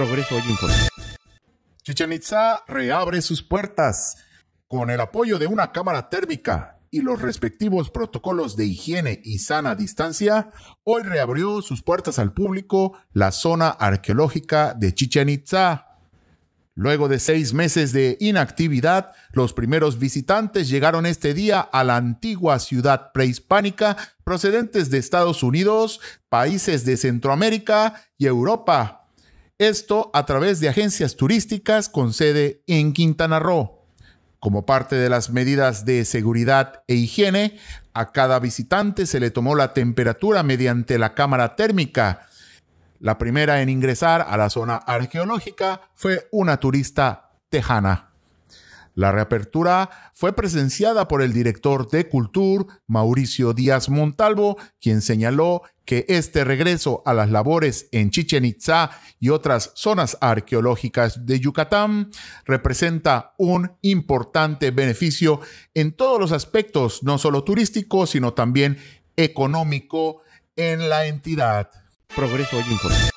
Progreso Chichen Itza reabre sus puertas con el apoyo de una cámara térmica y los respectivos protocolos de higiene y sana distancia, hoy reabrió sus puertas al público la zona arqueológica de Chichen Itza. Luego de seis meses de inactividad, los primeros visitantes llegaron este día a la antigua ciudad prehispánica procedentes de Estados Unidos, países de Centroamérica y Europa. Esto a través de agencias turísticas con sede en Quintana Roo. Como parte de las medidas de seguridad e higiene, a cada visitante se le tomó la temperatura mediante la cámara térmica. La primera en ingresar a la zona arqueológica fue una turista tejana. La reapertura fue presenciada por el director de Cultura, Mauricio Díaz Montalvo, quien señaló que este regreso a las labores en Chichen Itza y otras zonas arqueológicas de Yucatán representa un importante beneficio en todos los aspectos, no solo turístico, sino también económico en la entidad. Progreso y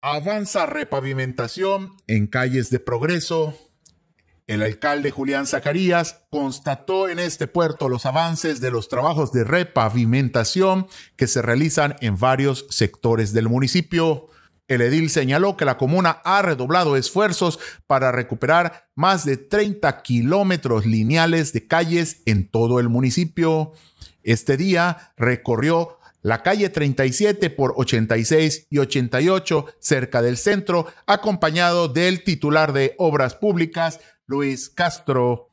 Avanza repavimentación en calles de progreso el alcalde Julián Zacarías constató en este puerto los avances de los trabajos de repavimentación que se realizan en varios sectores del municipio. El edil señaló que la comuna ha redoblado esfuerzos para recuperar más de 30 kilómetros lineales de calles en todo el municipio. Este día recorrió la calle 37 por 86 y 88 cerca del centro, acompañado del titular de Obras Públicas, Luis Castro.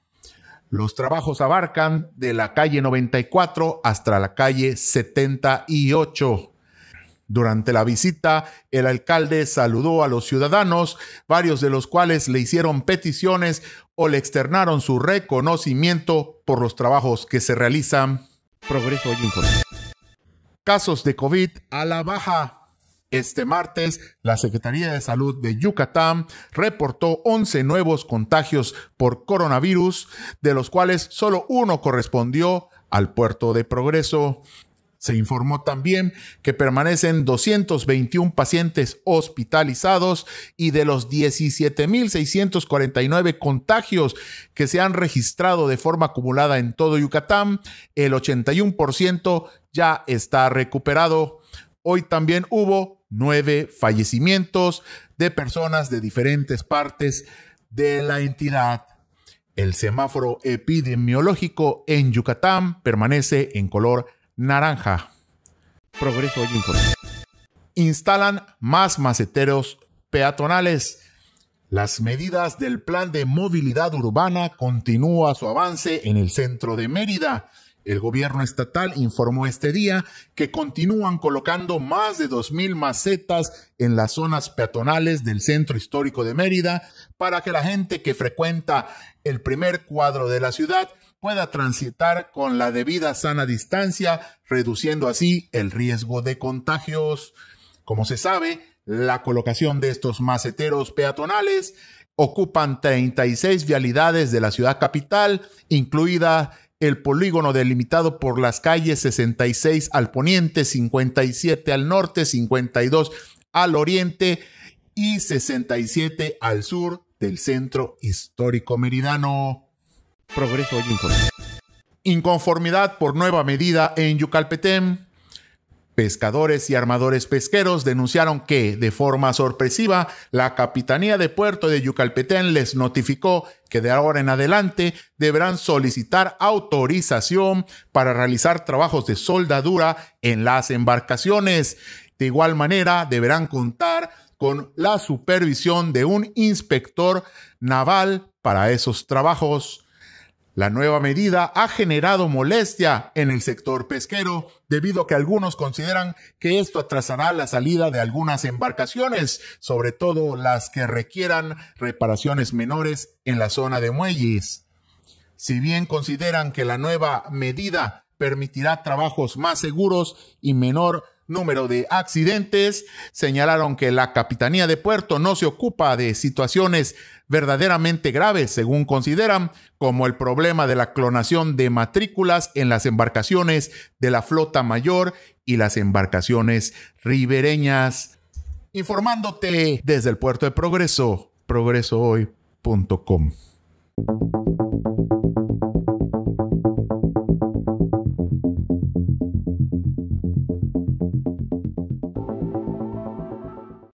Los trabajos abarcan de la calle 94 hasta la calle 78. Durante la visita, el alcalde saludó a los ciudadanos, varios de los cuales le hicieron peticiones o le externaron su reconocimiento por los trabajos que se realizan. Progreso Casos de COVID a la baja. Este martes, la Secretaría de Salud de Yucatán reportó 11 nuevos contagios por coronavirus, de los cuales solo uno correspondió al puerto de progreso. Se informó también que permanecen 221 pacientes hospitalizados y de los 17.649 contagios que se han registrado de forma acumulada en todo Yucatán, el 81% ya está recuperado. Hoy también hubo nueve fallecimientos de personas de diferentes partes de la entidad. El semáforo epidemiológico en Yucatán permanece en color naranja. Progreso hoy Instalan más maceteros peatonales. Las medidas del plan de movilidad urbana continúan su avance en el centro de Mérida. El gobierno estatal informó este día que continúan colocando más de 2.000 macetas en las zonas peatonales del centro histórico de Mérida para que la gente que frecuenta el primer cuadro de la ciudad pueda transitar con la debida sana distancia, reduciendo así el riesgo de contagios. Como se sabe, la colocación de estos maceteros peatonales ocupan 36 vialidades de la ciudad capital, incluida el polígono delimitado por las calles 66 al poniente, 57 al norte, 52 al oriente y 67 al sur del centro histórico meridano. Progreso y Inconformidad por nueva medida en Yucalpetén. Pescadores y armadores pesqueros denunciaron que, de forma sorpresiva, la Capitanía de Puerto de Yucalpetén les notificó que de ahora en adelante deberán solicitar autorización para realizar trabajos de soldadura en las embarcaciones. De igual manera, deberán contar con la supervisión de un inspector naval para esos trabajos. La nueva medida ha generado molestia en el sector pesquero debido a que algunos consideran que esto atrasará la salida de algunas embarcaciones, sobre todo las que requieran reparaciones menores en la zona de muelles. Si bien consideran que la nueva medida permitirá trabajos más seguros y menor número de accidentes. Señalaron que la Capitanía de Puerto no se ocupa de situaciones verdaderamente graves, según consideran, como el problema de la clonación de matrículas en las embarcaciones de la flota mayor y las embarcaciones ribereñas. Informándote desde el puerto de Progreso, progresohoy.com.